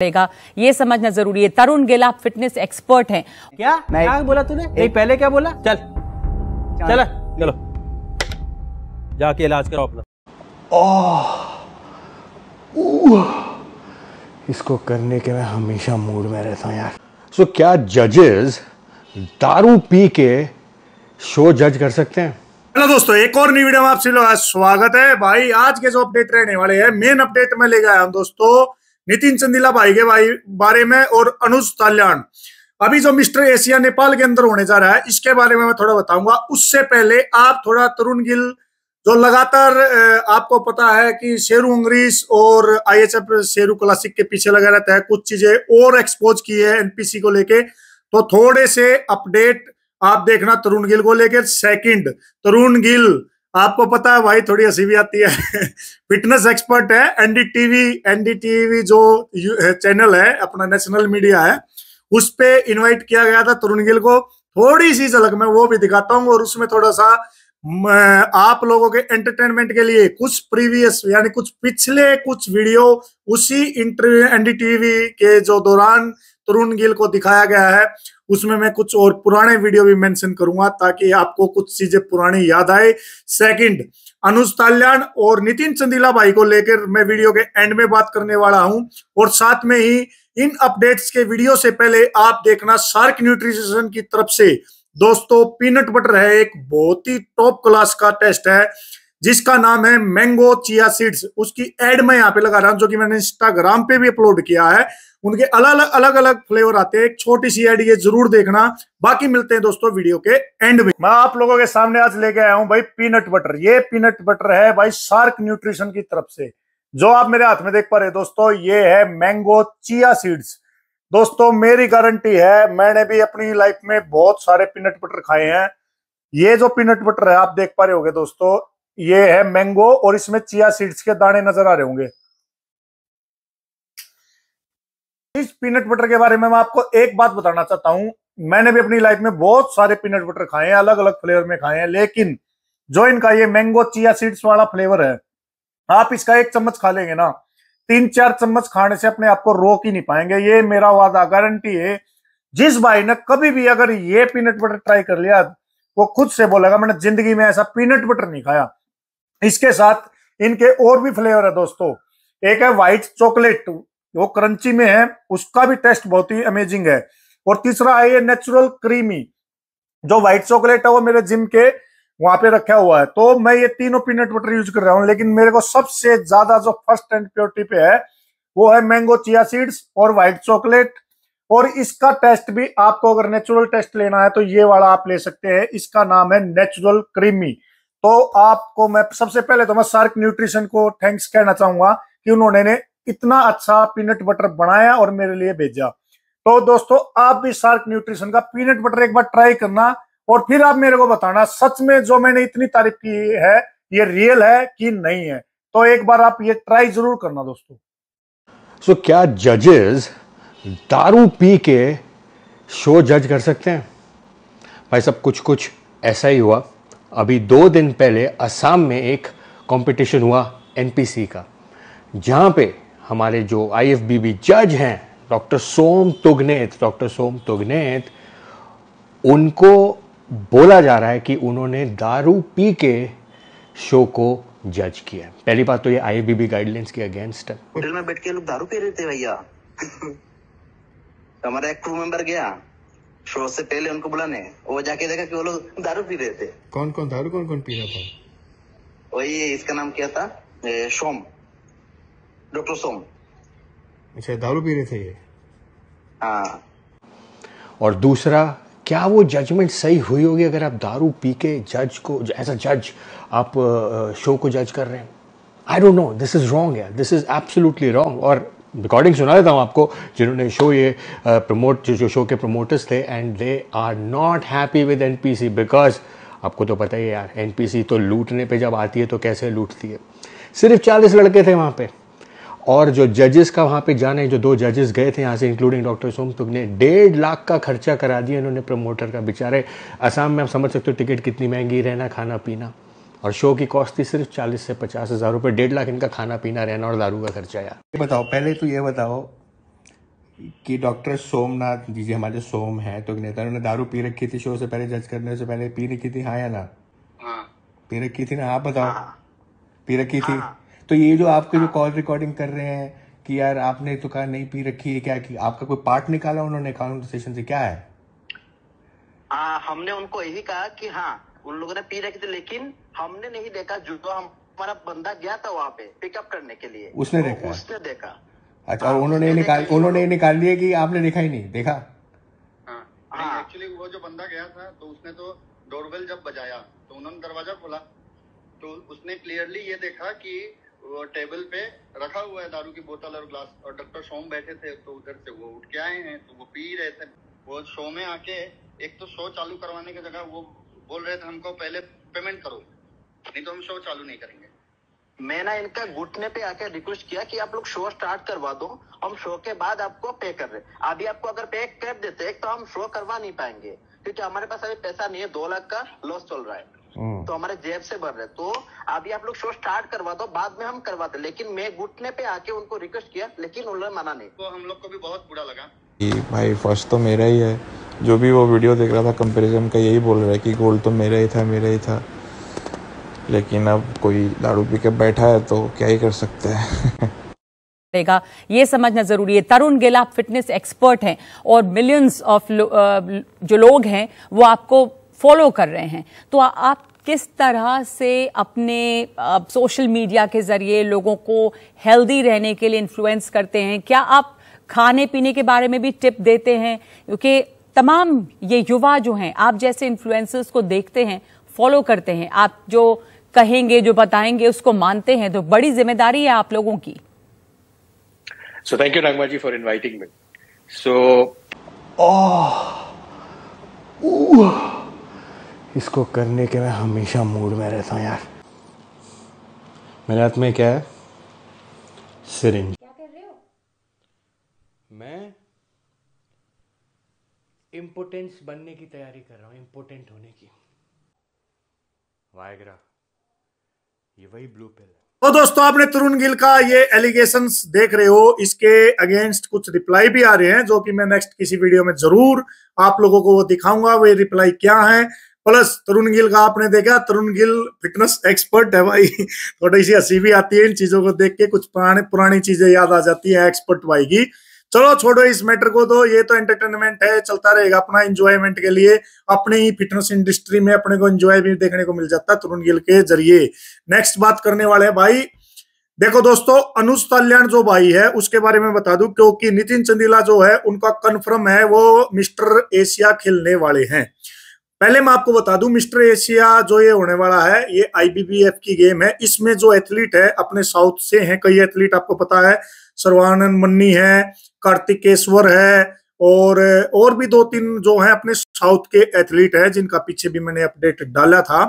पड़ेगा ये समझना जरूरी है तरुण गेल आप फिटनेस एक्सपर्ट हैं क्या क्या बोला तूने नहीं पहले क्या बोला चल चल चलो जाके इलाज करो अपना इसको करने के मैं हमेशा मूड में रहता हूँ यार सो so, क्या जजेस दारू पी के शो जज कर सकते हैं हेलो दोस्तों एक और नई वीडियो में आप सभी लोग स्वागत है भाई आज के जो अपडेट रहने वाले हैं मेन अपडेट में ले गया हूं दोस्तों नितिन चंदीला भाई के भाई बारे में और अनुज ताल्याण अभी जो मिस्टर एशिया नेपाल के अंदर होने जा रहा है इसके बारे में मैं थोड़ा बताऊंगा उससे पहले आप थोड़ा तरुण गिल जो लगातार आपको पता है कि शेरू अंग्रीस और I H F Sheru classic के पीछे लगा रहता है कुछ चीजें और एक्सपोज की है एनपीसी को लेके तो थोड़े से अपडेट आप देखना तरुण गिल को लेकर सेकंड तरुण गिल आपको पता है भाई थोड़ी हंसी भी आती है फिटनेस एक्सपर्ट है एनडीटीवी एनडीटीवी जो चैनल है अपना नेशनल मीडिया है उस पे इनवाइट किया गया था तरुण गिल को थोड़ी सी झलक मैं वो भी दिखाता हूँ और उसमें थोड़ा सा आप लोगों के एंटरटेनमेंट के लिए कुछ प्रीवियस यानी कुछ पिछले कुछ वीडियो उसी इंटरव्यू एनडीटीवी के जो दौरान तरुण गिल को दिखाया गया है उसमें मैं कुछ और पुराने वीडियो भी मेंशन करूंगा ताकि आपको कुछ चीजें पुरानी याद आए सेकंड अनुज ताल्याण और नितिन चंदीला भाई को लेकर मैं वीडियो के एंड में बात करने वाला हूं और साथ में ही इन अपडेट्स के वीडियो से पहले आप देखना शार्क न्यूट्रिशन की तरफ से दोस्तों पीनट बटर है एक बहुत ही टॉप क्लास का टेस्ट है जिसका नाम है मैंगो चिया सीड्स उसकी एड मैं यहाँ पे लगा रहा हूँ जो कि मैंने इंस्टाग्राम पे भी अपलोड किया है उनके अलग अलग अलग अलग फ्लेवर आते हैं एक छोटी सी एड ये जरूर देखना बाकी मिलते हैं दोस्तों वीडियो के एंड में मैं आप लोगों के सामने आज लेके आया हूँ भाई पीनट बटर ये पीनट बटर है भाई शार्क न्यूट्रिशन की तरफ से जो आप मेरे हाथ में देख पा रहे दोस्तों ये है मैंगो चिया सीड्स दोस्तों मेरी गारंटी है मैंने भी अपनी लाइफ में बहुत सारे पीनट बटर खाए हैं ये जो पीनट बटर है आप देख पा रहे हो दोस्तों ये है मैंगो और इसमें चिया सीड्स के दाने नजर आ रहे होंगे इस पीनट बटर के बारे में मैं आपको एक बात बताना चाहता हूं मैंने भी अपनी लाइफ में बहुत सारे पीनट बटर खाए हैं अलग अलग फ्लेवर में खाए हैं लेकिन जो इनका ये मैंगो चिया सीड्स वाला फ्लेवर है आप इसका एक चम्मच खा लेंगे ना तीन चार चम्मच खाने से अपने आप को रोक ही नहीं पाएंगे ये मेरा वादा गारंटी है जिस भाई ने कभी भी अगर ये पीनट बटर ट्राई कर लिया वो खुद से बोलेगा मैंने जिंदगी में ऐसा पीनट बटर नहीं खाया इसके साथ इनके और भी फ्लेवर है दोस्तों एक है व्हाइट चॉकलेट वो क्रंची में है उसका भी टेस्ट बहुत ही अमेजिंग है और तीसरा है ये नेचुरल क्रीमी जो व्हाइट चॉकलेट है वो मेरे जिम के वहां पे रखा हुआ है तो मैं ये तीनों पीनट बटर यूज कर रहा हूँ लेकिन मेरे को सबसे ज्यादा जो फर्स्ट एंड प्योरिटी पे है वो है मैंगो चिया सीड्स और व्हाइट चॉकलेट और इसका टेस्ट भी आपको अगर नेचुरल टेस्ट लेना है तो ये वाला आप ले सकते हैं इसका नाम है नेचुरल क्रीमी तो आपको मैं सबसे पहले तो मैं सार्क न्यूट्रिशन को थैंक्स कहना चाहूंगा कि उन्होंने ने इतना अच्छा पीनट बटर बनाया और मेरे लिए भेजा तो दोस्तों आप भी सार्क न्यूट्रिशन का पीनट बटर एक बार ट्राई करना और फिर आप मेरे को बताना सच में जो मैंने इतनी तारीफ की है ये रियल है कि नहीं है तो एक बार आप ये ट्राई जरूर करना दोस्तों सो so, क्या जजेस दारू पी के शो जज कर सकते हैं भाई सब कुछ कुछ ऐसा ही हुआ अभी दो दिन पहले असम में एक कंपटीशन हुआ एनपीसी का जहाँ पे हमारे जो आईएफबीबी जज हैं डॉक्टर सोम तुगनेत डॉक्टर सोम तुगनेत उनको बोला जा रहा है कि उन्होंने दारू पी के शो को जज किया है पहली बात तो ये आईएफबीबी गाइडलाइंस के अगेंस्ट है होटल में बैठ के लोग दारू पी रहे थे भैया हमारा एक क्रू मेंबर गया शो से पहले उनको बुलाने वो जाके देखा कि वो लोग दारू पी रहे थे कौन कौन दारू कौन कौन पी रहा था वही इसका नाम क्या था सोम डॉक्टर सोम अच्छा दारू पी रहे थे ये हाँ। और दूसरा क्या वो जजमेंट सही हुई होगी अगर आप दारू पी के जज को एज अ जज आप शो को जज कर रहे हैं I don't know this is wrong यार दिस इज एब्सोल्युटली रॉन्ग और रिकॉर्डिंग सुना देता हूँ आपको जिन्होंने शो ये प्रमोट जो शो के प्रमोटर्स थे and they are not happy with N P C because आपको तो पता ही है यार एन पी सी तो लूटने पर जब आती है तो कैसे लूटती है सिर्फ चालीस लड़के थे वहाँ पर और जो जजेस का वहाँ पे जाने जो दो जजेस गए थे यहाँ से इंक्लूडिंग डॉक्टर सोम तुग ने डेढ़ लाख का खर्चा करा दिया इन्होंने प्रमोटर का बेचारे असम में आप समझ सकते हो टिकट कितनी महंगी रहना खाना पीना और शो की कॉस्ट थी सिर्फ चालीस से पचास हज़ार रुपये डेढ़ लाख इनका खाना पीना रहना और दारू का खर्चा यार ये बताओ पहले तो ये बताओ कि डॉक्टर सोमनाथ जी जी हमारे सोम है तो नेता उन्होंने दारू पी रखी थी शो से पहले जज करने से पहले पी रखी थी हाँ या ना हाँ। पी रखी थी ना आप बताओ हाँ। पी रखी थी हाँ। तो ये जो आपके जो कॉल रिकॉर्डिंग कर रहे हैं कि यार आपने तो कहा नहीं पी रखी है क्या कि आपका कोई पार्ट निकाला उन्होंने कानून से क्या है आ, हमने उनको यही कहा कि हाँ उन लोगों ने पी रखी थी लेकिन हमने नहीं देखा जो हम हमारा बंदा गया था वहाँ पे पिकअप करने के लिए उसने देखा तो उसने देखा अच्छा उन्होंने हाँ, निकाल उन्होंने निकाल लिए कि आपने देखा ही नहीं देखा एक्चुअली हाँ। हाँ। वो जो बंदा गया था तो उसने तो डोरबेल जब बजाया तो उन्होंने दरवाजा खोला तो उसने क्लियरली ये देखा कि वो टेबल पे रखा हुआ है दारू की बोतल और ग्लास और डॉक्टर सोम बैठे थे तो उधर से वो उठ के आए हैं तो वो पी रहे थे वो शो में आके एक तो शो चालू करवाने की जगह वो बोल रहे थे हमको पहले पेमेंट करो नहीं तो हम शो चालू नहीं करेंगे मैंने इनका घुटने पे आकर रिक्वेस्ट किया कि आप लोग शो स्टार्ट करवा दो हम शो के बाद आपको पे कर रहे अभी आपको अगर पे कर देते तो हम शो करवा नहीं पाएंगे क्योंकि हमारे पास अभी पैसा नहीं है दो लाख का लॉस चल रहा है हम्म। तो हमारे जेब से भर रहे तो अभी आप लोग शो स्टार्ट करवा दो बाद में हम करवाते लेकिन मैं घुटने पे आके उनको रिक्वेस्ट किया लेकिन उन्होंने मना नहीं तो हम लोग को भी बहुत बुरा लगा भाई फर्स्ट तो मेरा ही है जो भी वो वीडियो देख रहा था कंपैरिजन का यही बोल रहा है कि गोल्ड तो मेरा ही था मेरा ही था लेकिन अब कोई दारू पी के बैठा है तो क्या ही कर सकते हैं पड़ेगा ये समझना जरूरी है तरुण गिल आप फिटनेस एक्सपर्ट हैं और मिलियंस ऑफ लो, जो लोग हैं वो आपको फॉलो कर रहे हैं तो आ, आप किस तरह से अपने आप सोशल मीडिया के जरिए लोगों को हेल्दी रहने के लिए इन्फ्लुएंस करते हैं क्या आप खाने पीने के बारे में भी टिप देते हैं क्योंकि तमाम ये युवा जो हैं आप जैसे इन्फ्लुएंसर्स को देखते हैं फॉलो करते हैं आप जो कहेंगे जो बताएंगे उसको मानते हैं तो बड़ी जिम्मेदारी है आप लोगों की so thank you Nagma ji for inviting me so इसको करने के मैं हमेशा मूड में रहता हूँ यार मेरे हाथ में क्या है सिरिंज क्या कर रहे हो मैं इम्पोर्टेंस बनने की तैयारी कर रहा हूँ इम्पोर्टेंट होने की वायग्रा ये वही ब्लू पिल है तो दोस्तों आपने तरुण गिल का ये एलिगेशन देख रहे हो इसके अगेंस्ट कुछ रिप्लाई भी आ रहे हैं जो कि मैं नेक्स्ट किसी वीडियो में जरूर आप लोगों को वो दिखाऊंगा वे रिप्लाई क्या है प्लस तरुण गिल का आपने देखा तरुण गिल फिटनेस एक्सपर्ट है भाई थोड़ी सी हंसी भी आती है इन चीजों को देख के कुछ पुराने पुरानी चीजें याद आ जाती है एक्सपर्ट भाई की चलो छोड़ो इस मैटर को तो ये तो एंटरटेनमेंट है चलता रहेगा अपना एंजॉयमेंट के लिए अपने ही फिटनेस इंडस्ट्री में अपने को एंजॉय भी देखने को मिल जाता है तरुण गिल के जरिए नेक्स्ट बात करने वाले हैं भाई देखो दोस्तों अनुज कल्याण जो भाई है उसके बारे में बता दू क्योंकि नितिन चंदीला जो है उनका कन्फर्म है वो मिस्टर एशिया खेलने वाले हैं पहले मैं आपको बता दूं मिस्टर एशिया जो ये होने वाला है ये आईबीबीएफ की गेम है इसमें जो एथलीट है अपने साउथ से हैं कई एथलीट आपको पता है सर्वानंद मन्नी है कार्तिकेश्वर है और और भी दो तीन जो हैं अपने साउथ के एथलीट है जिनका पीछे भी मैंने अपडेट डाला था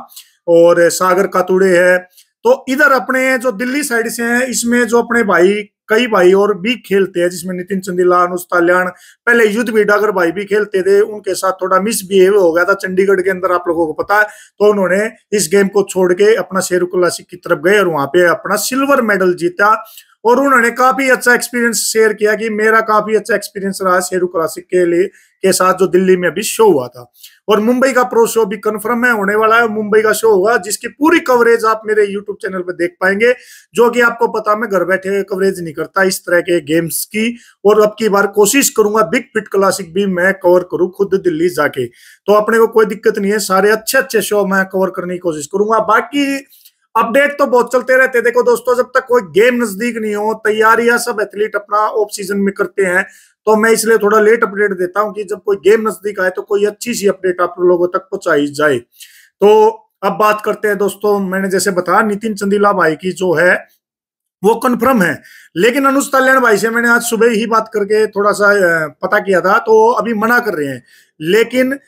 और सागर कातुड़े है तो इधर अपने जो दिल्ली साइड से हैं इसमें जो अपने भाई कई भाई और भी खेलते हैं जिसमें नितिन चंदीला अनुज ताल्याण पहले युद्ध भी डागर भाई भी खेलते थे उनके साथ थोड़ा मिसबिहेव हो गया था चंडीगढ़ के अंदर आप लोगों को पता है तो उन्होंने इस गेम को छोड़ के अपना शेरुकुल्लासिक की तरफ गए और वहां पे अपना सिल्वर मेडल जीता और उन्होंने काफी अच्छा एक्सपीरियंस शेयर किया कि मेरा काफी अच्छा एक्सपीरियंस रहा शेरू क्लासिक के लिए के साथ जो दिल्ली में अभी शो हुआ था और मुंबई का प्रो शो भी कंफर्म है होने वाला है मुंबई का शो होगा जिसकी पूरी कवरेज आप मेरे यूट्यूब चैनल पर देख पाएंगे जो कि आपको पता मैं घर बैठे कवरेज नहीं करता इस तरह के गेम्स की और अब की बार कोशिश करूंगा बिग पिट क्लासिक भी मैं कवर करूं खुद दिल्ली जाके तो अपने को कोई दिक्कत नहीं है सारे अच्छे अच्छे शो मैं कवर करने की कोशिश करूंगा बाकी अपडेट तो बहुत चलते रहते देखो दोस्तों जब तक कोई गेम नजदीक नहीं हो तैयारियां सब एथलीट अपना ऑफ सीजन में करते हैं तो मैं इसलिए थोड़ा लेट अपडेट देता हूं कि जब कोई गेम नजदीक आए तो कोई अच्छी सी अपडेट आप लोगों तक पहुंचाई जाए तो अब बात करते हैं दोस्तों मैंने जैसे बताया नितिन चंदीला भाई की जो है वो कन्फर्म है लेकिन अनुज तल्याण भाई से मैंने आज सुबह ही बात करके थोड़ा सा पता किया था तो अभी मना कर रहे हैं लेकिन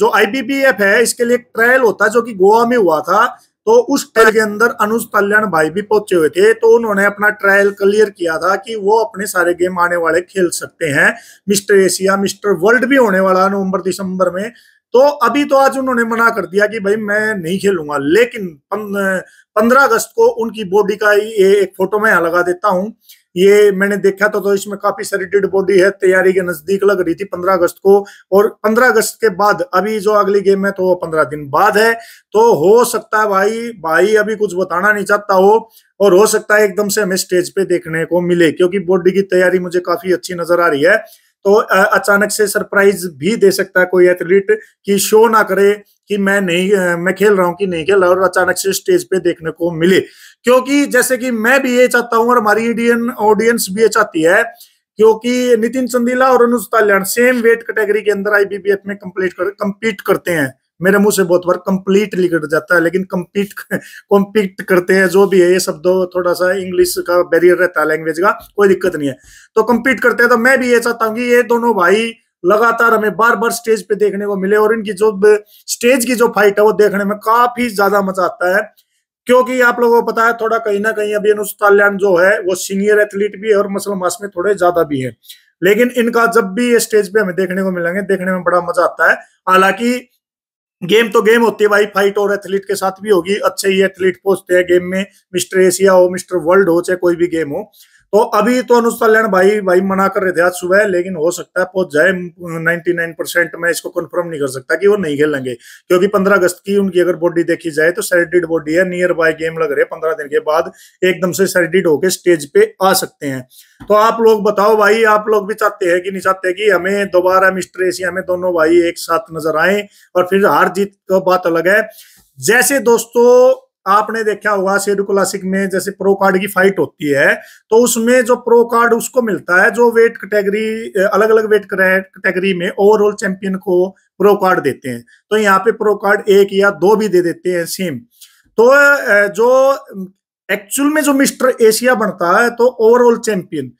जो आईबीपीएफ है इसके लिए ट्रायल होता है जो कि गोवा में हुआ था तो उस ट्रायल के अंदर अनुज कल्याण भाई भी पहुंचे हुए थे तो उन्होंने अपना ट्रायल क्लियर किया था कि वो अपने सारे गेम आने वाले खेल सकते हैं मिस्टर एशिया मिस्टर वर्ल्ड भी होने वाला नवंबर दिसंबर में तो अभी तो आज उन्होंने मना कर दिया कि भाई मैं नहीं खेलूंगा लेकिन पंद्रह अगस्त को उनकी बॉडी का ये एक फोटो मैं लगा देता हूं ये मैंने देखा था तो इसमें काफी सारी डेड बॉडी है तैयारी के नजदीक लग रही थी पंद्रह अगस्त को और पंद्रह अगस्त के बाद अभी जो अगली गेम है तो वो पंद्रह दिन बाद है तो हो सकता है भाई भाई अभी कुछ बताना नहीं चाहता हो और हो सकता है एकदम से हमें स्टेज पे देखने को मिले क्योंकि बॉडी की तैयारी मुझे काफी अच्छी नजर आ रही है तो अचानक से सरप्राइज भी दे सकता है कोई एथलीट कि शो ना करे कि मैं नहीं मैं खेल रहा हूं कि नहीं खेल रहा और अचानक से स्टेज पे देखने को मिले क्योंकि जैसे कि मैं भी ये चाहता हूं और हमारी इंडियन ऑडियंस भी ये चाहती है क्योंकि नितिन चंदीला और Anuj Talyan same weight category के अंदर आईबीबीएफ में कंप्लीट कर, कम्पीट करते हैं मेरे मुंह से बहुत बार कंप्लीट निकल जाता है लेकिन कम्पीट कॉम्पीट करते हैं जो भी है ये शब्द थोड़ा सा इंग्लिश का बैरियर रहता है लैंग्वेज का कोई दिक्कत नहीं है तो कम्पीट करते हैं तो मैं भी ये चाहता हूँ कि ये दोनों भाई लगातार हमें बार बार स्टेज पे देखने को मिले और इनकी जो स्टेज की जो फाइट है वो देखने में काफी ज्यादा मजा आता है क्योंकि आप लोगों को पता है थोड़ा कहीं ना कहीं अभी अनुज कल्याण जो है वो सीनियर एथलीट भी है और मसल मास में थोड़े ज्यादा भी है लेकिन इनका जब भी ये स्टेज पे हमें देखने को मिलेंगे देखने में बड़ा मजा आता है हालांकि गेम तो गेम होती है भाई फाइट और एथलीट के साथ भी होगी अच्छे ही एथलीट पहुंचते हैं गेम में मिस्टर एशिया हो मिस्टर वर्ल्ड हो चाहे कोई भी गेम हो तो अभी तो अनुसलन भाई भाई मना कर रहे थे आज सुबह लेकिन हो सकता है पहुंच जाए 99 परसेंट मैं इसको कंफर्म नहीं कर सकता कि वो नहीं खेलेंगे क्योंकि 15 अगस्त की उनकी अगर बॉडी देखी जाए तो सेरेटेड बॉडी है नियर बाय गेम लग रहे पंद्रह दिन के बाद एकदम से सेरेटेड होके स्टेज पे आ सकते हैं तो आप लोग बताओ भाई आप लोग भी चाहते हैं कि नहीं चाहते कि हमें दोबारा मिस्टर एशिया में दोनों भाई एक साथ नजर आए और फिर हार जीत तो बात अलग है जैसे दोस्तों आपने देखा होगा शेरू क्लासिक में जैसे प्रो कार्ड की फाइट होती है तो उसमें जो प्रो कार्ड उसको मिलता है जो वेट कैटेगरी अलग अलग वेट कैटेगरी में ओवरऑल चैंपियन को प्रो कार्ड देते हैं तो यहाँ पे प्रो कार्ड एक या दो भी दे देते हैं सेम तो जो एक्चुअल में जो मिस्टर एशिया बनता है तो ओवरऑल चैंपियन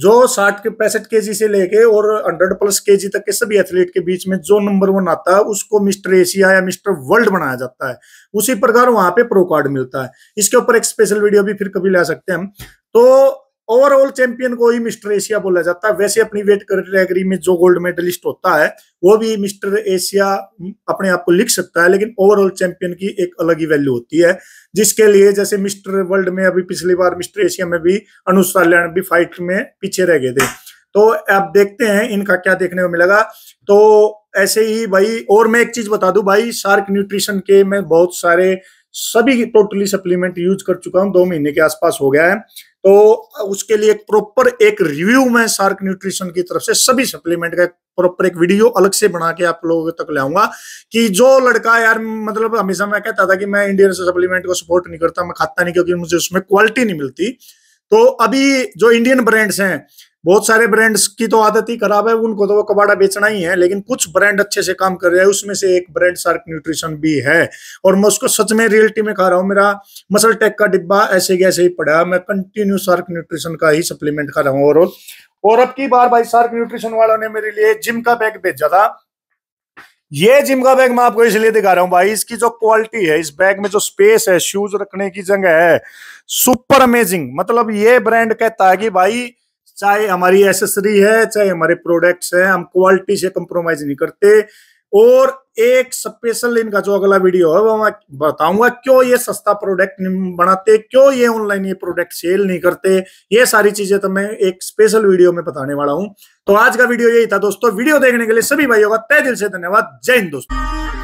जो 60 के पैंसठ के से लेके और 100 प्लस के तक के सभी एथलीट के बीच में जो नंबर वन आता है उसको मिस्टर एशिया या मिस्टर वर्ल्ड बनाया जाता है उसी प्रकार वहां पे प्रो कार्ड मिलता है इसके ऊपर एक स्पेशल वीडियो भी फिर कभी ला सकते हैं हम तो ओवरऑल चैंपियन को ही मिस्टर एशिया बोला जाता है वैसे अपनी वेट कैटेगरी में जो गोल्ड मेडलिस्ट होता है वो भी मिस्टर हम्म, एशिया अपने आप को लिख सकता है लेकिन ओवरऑल चैंपियन की एक अलग ही वैल्यू होती है जिसके लिए जैसे मिस्टर वर्ल्ड में अभी पिछली बार मिस्टर एशिया में भी अनुसार भी फाइट में पीछे रह गए थे तो आप देखते हैं इनका क्या देखने को मिलेगा तो ऐसे ही भाई और मैं एक चीज बता दू भाई शार्क न्यूट्रिशन के मैं बहुत सारे सभी टोटली सप्लीमेंट यूज कर चुका हूं दो महीने के आसपास हो गया है तो उसके लिए प्रॉपर एक रिव्यू मैं सार्क न्यूट्रिशन की तरफ से सभी सप्लीमेंट का प्रॉपर एक वीडियो अलग से बना के आप लोगों तक लाऊंगा कि जो लड़का यार मतलब हमेशा मैं कहता था कि मैं इंडियन सप्लीमेंट को सपोर्ट नहीं करता मैं खाता नहीं क्योंकि मुझे उसमें क्वालिटी नहीं मिलती तो अभी जो इंडियन ब्रांड्स हैं बहुत सारे ब्रांड्स की तो आदत ही खराब है उनको तो वो कबाड़ा बेचना ही है लेकिन कुछ ब्रांड अच्छे से काम कर रहे हैं उसमें से एक ब्रांड सार्क न्यूट्रिशन भी है और मैं उसको सच में रियलिटी में खा रहा हूँ मेरा मसल टेक का डिब्बा ऐसे ऐसे ही पड़ा मैं कंटिन्यू सार्क न्यूट्रिशन का ही सप्लीमेंट खा रहा हूँ ओवरऑल और अब की बार भाई सार्क न्यूट्रिशन वालों ने मेरे लिए जिम का बैग भेजा था ये जिम का बैग मैं आपको इसलिए दिखा रहा हूँ भाई इसकी जो क्वालिटी है इस बैग में जो स्पेस है शूज रखने की जगह है सुपर अमेजिंग मतलब ये ब्रांड कहता है कि भाई चाहे हमारी एसेसरी है चाहे हमारे प्रोडक्ट्स हैं हम क्वालिटी से कंप्रोमाइज नहीं करते और एक स्पेशल इनका जो अगला वीडियो है वो मैं बताऊंगा क्यों ये सस्ता प्रोडक्ट बनाते क्यों ये ऑनलाइन ये प्रोडक्ट सेल नहीं करते ये सारी चीजें तो मैं एक स्पेशल वीडियो में बताने वाला हूं तो आज का वीडियो यही था दोस्तों वीडियो देखने के लिए सभी भाइयों का तय दिल से धन्यवाद जय हिंद दोस्तों